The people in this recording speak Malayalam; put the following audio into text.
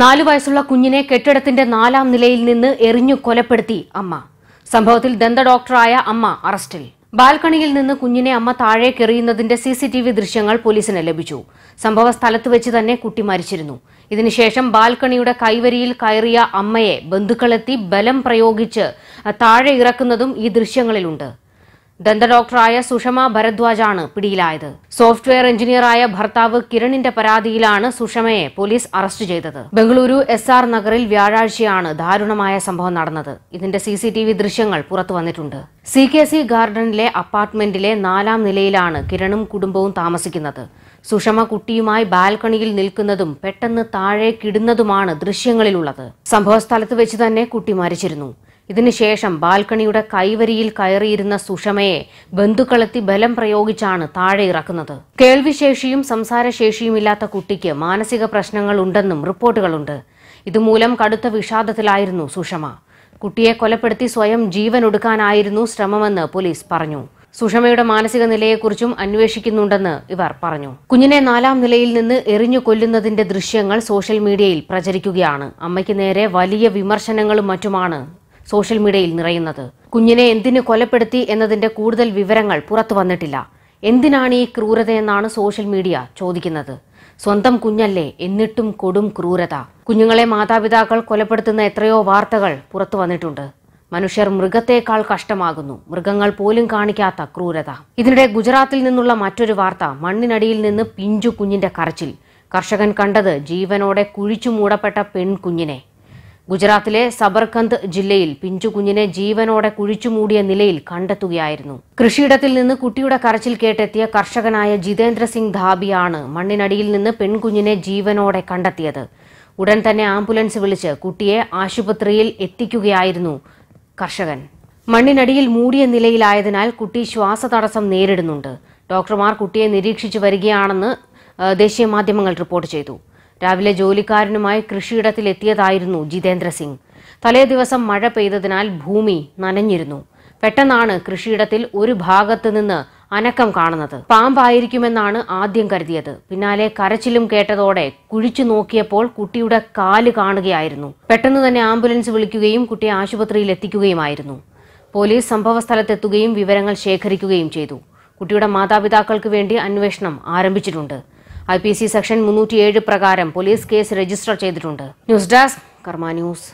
നാലു വയസ്സുള്ള കുഞ്ഞിനെ കെട്ടിടത്തിന്റെ നാലാം നിലയിൽ നിന്ന് എറിഞ്ഞു കൊലപ്പെടുത്തി അമ്മ സംഭവത്തിൽ ദന്ത ഡോക്ടറായ അമ്മ അറസ്റ്റിൽ ബാൽക്കണിയിൽ നിന്ന് കുഞ്ഞിനെ അമ്മ താഴേക്ക് സി സി ടി വി ദൃശ്യങ്ങൾ പോലീസിന് ലഭിച്ചു സംഭവ സ്ഥലത്ത് വെച്ച് തന്നെ കുട്ടി മരിച്ചിരുന്നു ഇതിനുശേഷം ബാൽക്കണിയുടെ കൈവരിയിൽ കയറിയ അമ്മയെ ബന്ധുക്കളെത്തി ബലം പ്രയോഗിച്ച് താഴെ ഇറക്കുന്നതും ഈ ദൃശ്യങ്ങളിലുണ്ട് ദന്ത ഡോക്ടറായ സുഷമ ഭരദ്വാജാണ് പിടിയിലായത് സോഫ്റ്റ്വെയർ എഞ്ചിനീയറായ ഭർത്താവ് കിരണിന്റെ പരാതിയിലാണ് സുഷമയെ പോലീസ് അറസ്റ്റ് ചെയ്തത് ബംഗളൂരു എസ് ആർ നഗറിൽ വ്യാഴാഴ്ചയാണ് ദാരുണമായ സംഭവം നടന്നത് ഇതിന്റെ സിസിടിവി ദൃശ്യങ്ങൾ പുറത്തു വന്നിട്ടുണ്ട് സി കെ സി ഗാർഡനിലെ അപ്പാർട്ട്മെന്റിലെ നാലാം നിലയിലാണ് കിരണും കുടുംബവും താമസിക്കുന്നത് സുഷമ കുട്ടിയുമായി ബാൽക്കണിയിൽ നിൽക്കുന്നതും പെട്ടെന്ന് താഴേക്കിടുന്നതുമാണ് ദൃശ്യങ്ങളിലുള്ളത് സംഭവസ്ഥലത്ത് വെച്ച് തന്നെ കുട്ടി മരിച്ചിരുന്നു ഇതിനുശേഷം ബാൽക്കണിയുടെ കൈവരിയിൽ കയറിയിരുന്ന സുഷമയെ ബന്ധുക്കളെത്തി ബലം പ്രയോഗിച്ചാണ് താഴെ ഇറക്കുന്നത് കേൾവിശേഷിയും സംസാരശേഷിയുമില്ലാത്ത കുട്ടിക്ക് മാനസിക പ്രശ്നങ്ങൾ ഉണ്ടെന്നും റിപ്പോർട്ടുകളുണ്ട് ഇതുമൂലം കടുത്ത വിഷാദത്തിലായിരുന്നു സുഷമ കുട്ടിയെ കൊലപ്പെടുത്തി സ്വയം ജീവൻ ഒടുക്കാനായിരുന്നു ശ്രമമെന്ന് പോലീസ് പറഞ്ഞു സുഷമയുടെ മാനസിക നിലയെക്കുറിച്ചും അന്വേഷിക്കുന്നുണ്ടെന്ന് ഇവർ പറഞ്ഞു കുഞ്ഞിനെ നാലാം നിലയിൽ നിന്ന് എറിഞ്ഞു കൊല്ലുന്നതിന്റെ ദൃശ്യങ്ങൾ സോഷ്യൽ മീഡിയയിൽ പ്രചരിക്കുകയാണ് അമ്മയ്ക്ക് നേരെ വലിയ വിമർശനങ്ങളും മറ്റുമാണ് സോഷ്യൽ മീഡിയയിൽ നിറയുന്നത് കുഞ്ഞിനെ എന്തിനു കൊലപ്പെടുത്തി എന്നതിന്റെ കൂടുതൽ വിവരങ്ങൾ പുറത്തു വന്നിട്ടില്ല എന്തിനാണ് ഈ ക്രൂരതയെന്നാണ് സോഷ്യൽ മീഡിയ ചോദിക്കുന്നത് സ്വന്തം കുഞ്ഞല്ലേ എന്നിട്ടും കൊടും ക്രൂരത കുഞ്ഞുങ്ങളെ മാതാപിതാക്കൾ കൊലപ്പെടുത്തുന്ന എത്രയോ വാർത്തകൾ പുറത്തു വന്നിട്ടുണ്ട് മനുഷ്യർ മൃഗത്തേക്കാൾ കഷ്ടമാകുന്നു മൃഗങ്ങൾ പോലും കാണിക്കാത്ത ക്രൂരത ഇതിനിടെ ഗുജറാത്തിൽ നിന്നുള്ള മറ്റൊരു വാർത്ത മണ്ണിനടിയിൽ നിന്ന് പിഞ്ചു കുഞ്ഞിന്റെ കരച്ചിൽ കർഷകൻ കണ്ടത് ജീവനോടെ കുഴിച്ചു മൂടപ്പെട്ട പെൺകുഞ്ഞിനെ ഗുജറാത്തിലെ സബർകന്ത് ജില്ലയിൽ പിഞ്ചുകുഞ്ഞിനെ ജീവനോടെ കുഴിച്ചുമൂടിയ നിലയിൽ കണ്ടെത്തുകയായിരുന്നു കൃഷിയിടത്തിൽ നിന്ന് കുട്ടിയുടെ കരച്ചിൽ കേട്ടെത്തിയ കർഷകനായ ജിതേന്ദ്ര സിംഗ് ധാബിയാണ് മണ്ണിനടിയിൽ നിന്ന് പെൺകുഞ്ഞിനെ ജീവനോടെ കണ്ടെത്തിയത് ഉടൻ തന്നെ ആംബുലൻസ് വിളിച്ച് കുട്ടിയെ ആശുപത്രിയിൽ എത്തിക്കുകയായിരുന്നു കർഷകൻ മണ്ണിനടിയിൽ മൂടിയ നിലയിലായതിനാൽ കുട്ടി ശ്വാസതടസ്സം നേരിടുന്നുണ്ട് ഡോക്ടർമാർ കുട്ടിയെ നിരീക്ഷിച്ചു വരികയാണെന്ന് ദേശീയ മാധ്യമങ്ങൾ റിപ്പോർട്ട് ചെയ്തു രാവിലെ ജോലിക്കാരനുമായി കൃഷിയിടത്തിലെത്തിയതായിരുന്നു ജിതേന്ദ്ര സിംഗ് തലേ ദിവസം മഴ പെയ്തതിനാൽ ഭൂമി നനഞ്ഞിരുന്നു പെട്ടെന്നാണ് കൃഷിയിടത്തിൽ ഒരു ഭാഗത്ത് നിന്ന് അനക്കം കാണുന്നത് പാമ്പായിരിക്കുമെന്നാണ് ആദ്യം കരുതിയത് പിന്നാലെ കരച്ചിലും കേട്ടതോടെ കുഴിച്ചു നോക്കിയപ്പോൾ കുട്ടിയുടെ കാല് കാണുകയായിരുന്നു പെട്ടെന്ന് തന്നെ ആംബുലൻസ് വിളിക്കുകയും കുട്ടിയെ ആശുപത്രിയിൽ എത്തിക്കുകയുമായിരുന്നു പോലീസ് സംഭവസ്ഥലത്തെത്തുകയും വിവരങ്ങൾ ശേഖരിക്കുകയും ചെയ്തു കുട്ടിയുടെ മാതാപിതാക്കൾക്ക് വേണ്ടി അന്വേഷണം ആരംഭിച്ചിട്ടുണ്ട് ഐ പി സി സെക്ഷൻ മുന്നൂറ്റിയേഴ് പ്രകാരം പോലീസ് കേസ് രജിസ്റ്റർ ചെയ്തിട്ടുണ്ട് ന്യൂസ് ഡെസ്ക് കർമ്മ ന്യൂസ്